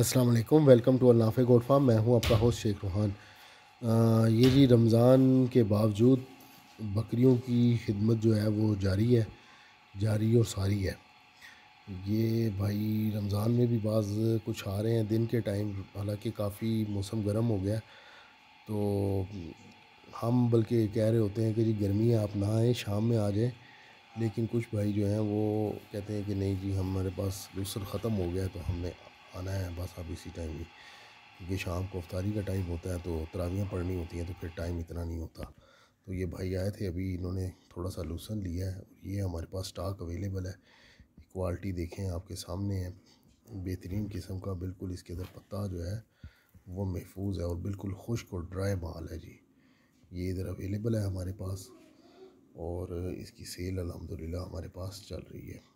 अस्सलाम वालेकुम welcome to अल्लाफ़ गोड फार्म मैं हूं आपका होस्ट शेख रुहान ये जी रमज़ान के बावजूद बकरियों की खिदमत जो है वो जारी है जारी और सारी है ये भाई रमज़ान में भी बाज़ कुछ आ रहे हैं दिन के टाइम हालांकि काफ़ी मौसम गर्म हो गया तो हम बल्कि कह रहे होते हैं कि जी गर्मी है आप ना आएँ शाम में आ जाएँ लेकिन कुछ भाई जो हैं वो कहते हैं कि नहीं जी हमारे पास दूसर ख़त्म हो गया तो हमने खाना है बस अब इसी टाइम ही क्योंकि शाम को अफ्तारी का टाइम होता है तो तरावियाँ पढ़नी होती हैं तो फिर टाइम इतना नहीं होता तो ये भाई आए थे अभी इन्होंने थोड़ा सा लूसन लिया है ये हमारे पास स्टॉक अवेलेबल है क्वालिटी देखें आपके सामने है बेहतरीन किस्म का बिल्कुल इसके अंदर पत्ता जो है वो महफूज है और बिल्कुल खुश्क और ड्राई माल है जी ये इधर अवेलेबल है हमारे पास और इसकी सेल अलहमदिल्ला हमारे पास चल रही है